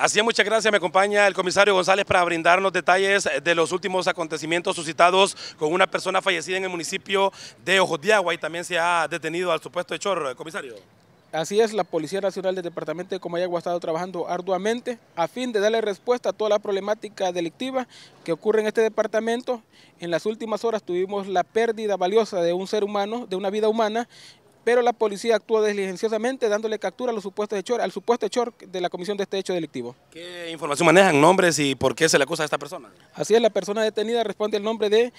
Así es, muchas gracias. Me acompaña el comisario González para brindarnos detalles de los últimos acontecimientos suscitados con una persona fallecida en el municipio de Ojos de Agua y también se ha detenido al supuesto hechor. Comisario. Así es, la Policía Nacional del Departamento de Comayagua ha estado trabajando arduamente a fin de darle respuesta a toda la problemática delictiva que ocurre en este departamento. En las últimas horas tuvimos la pérdida valiosa de un ser humano, de una vida humana, pero la policía actuó desligenciosamente dándole captura a los supuestos al supuesto hechor de la comisión de este hecho delictivo. ¿Qué información manejan, nombres y por qué se le acusa a esta persona? Así es, la persona detenida responde el nombre de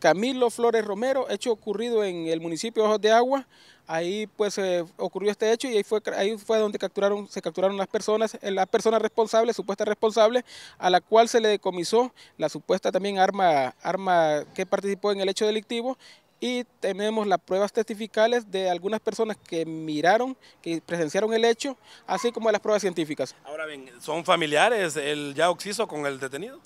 Camilo Flores Romero, hecho ocurrido en el municipio de Ojos Agua. Ahí pues eh, ocurrió este hecho y ahí fue, ahí fue donde capturaron, se capturaron las personas, eh, la persona responsable, supuesta responsable, a la cual se le decomisó la supuesta también arma, arma que participó en el hecho delictivo y tenemos las pruebas testificales de algunas personas que miraron, que presenciaron el hecho, así como las pruebas científicas. Ahora bien, ¿son familiares el ya oxiso con el detenido?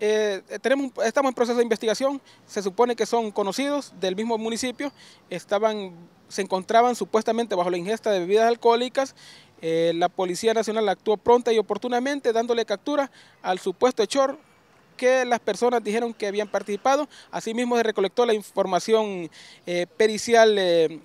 Eh, tenemos, estamos en proceso de investigación, se supone que son conocidos del mismo municipio, estaban, se encontraban supuestamente bajo la ingesta de bebidas alcohólicas, eh, la Policía Nacional actuó pronta y oportunamente dándole captura al supuesto hechor que las personas dijeron que habían participado. Asimismo, se recolectó la información eh, pericial. Eh,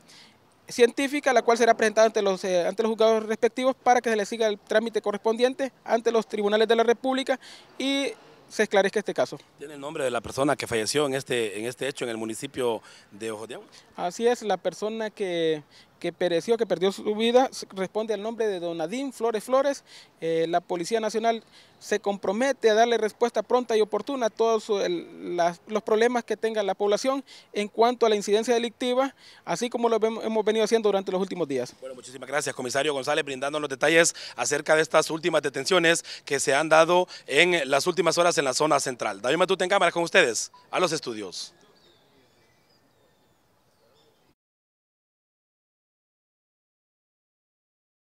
científica, la cual será presentada ante los, eh, ante los juzgados respectivos para que se le siga el trámite correspondiente ante los tribunales de la República y se esclarezca este caso. ¿Tiene el nombre de la persona que falleció en este, en este hecho en el municipio de Ojo de Agua? Así es, la persona que que pereció, que perdió su vida, responde al nombre de Donadín Flores Flores. Eh, la Policía Nacional se compromete a darle respuesta pronta y oportuna a todos eh, los problemas que tenga la población en cuanto a la incidencia delictiva, así como lo hemos venido haciendo durante los últimos días. Bueno, muchísimas gracias, comisario González, brindándonos los detalles acerca de estas últimas detenciones que se han dado en las últimas horas en la zona central. David Matute en cámara con ustedes, a los estudios.